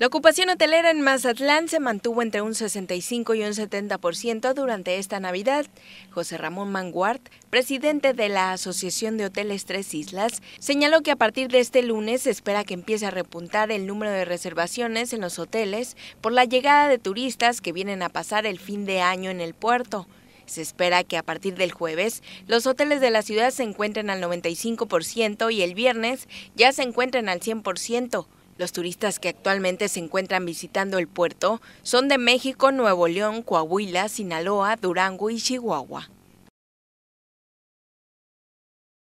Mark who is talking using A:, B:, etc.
A: La ocupación hotelera en Mazatlán se mantuvo entre un 65 y un 70% durante esta Navidad. José Ramón Manguard, presidente de la Asociación de Hoteles Tres Islas, señaló que a partir de este lunes se espera que empiece a repuntar el número de reservaciones en los hoteles por la llegada de turistas que vienen a pasar el fin de año en el puerto. Se espera que a partir del jueves los hoteles de la ciudad se encuentren al 95% y el viernes ya se encuentren al 100%. Los turistas que actualmente se encuentran visitando el puerto son de México, Nuevo León, Coahuila, Sinaloa, Durango y Chihuahua.